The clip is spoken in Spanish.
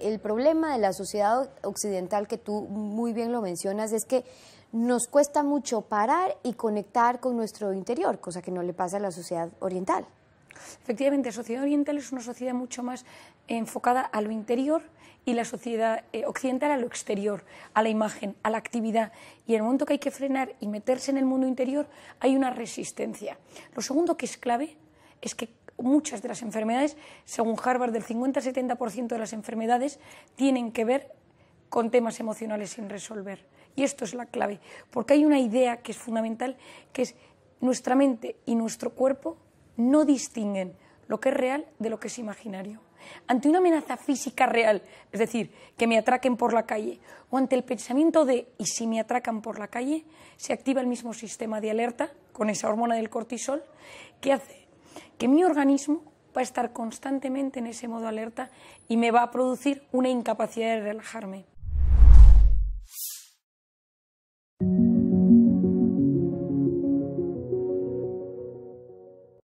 el problema de la sociedad occidental, que tú muy bien lo mencionas, es que nos cuesta mucho parar y conectar con nuestro interior, cosa que no le pasa a la sociedad oriental. Efectivamente, la sociedad oriental es una sociedad mucho más enfocada a lo interior y la sociedad eh, occidental a lo exterior, a la imagen, a la actividad. Y en el momento que hay que frenar y meterse en el mundo interior, hay una resistencia. Lo segundo que es clave es que muchas de las enfermedades, según Harvard, del 50-70% de las enfermedades tienen que ver con temas emocionales sin resolver. Y esto es la clave, porque hay una idea que es fundamental, que es nuestra mente y nuestro cuerpo no distinguen lo que es real de lo que es imaginario. Ante una amenaza física real, es decir, que me atraquen por la calle, o ante el pensamiento de ¿y si me atracan por la calle?, se activa el mismo sistema de alerta con esa hormona del cortisol que hace que mi organismo va a estar constantemente en ese modo alerta y me va a producir una incapacidad de relajarme.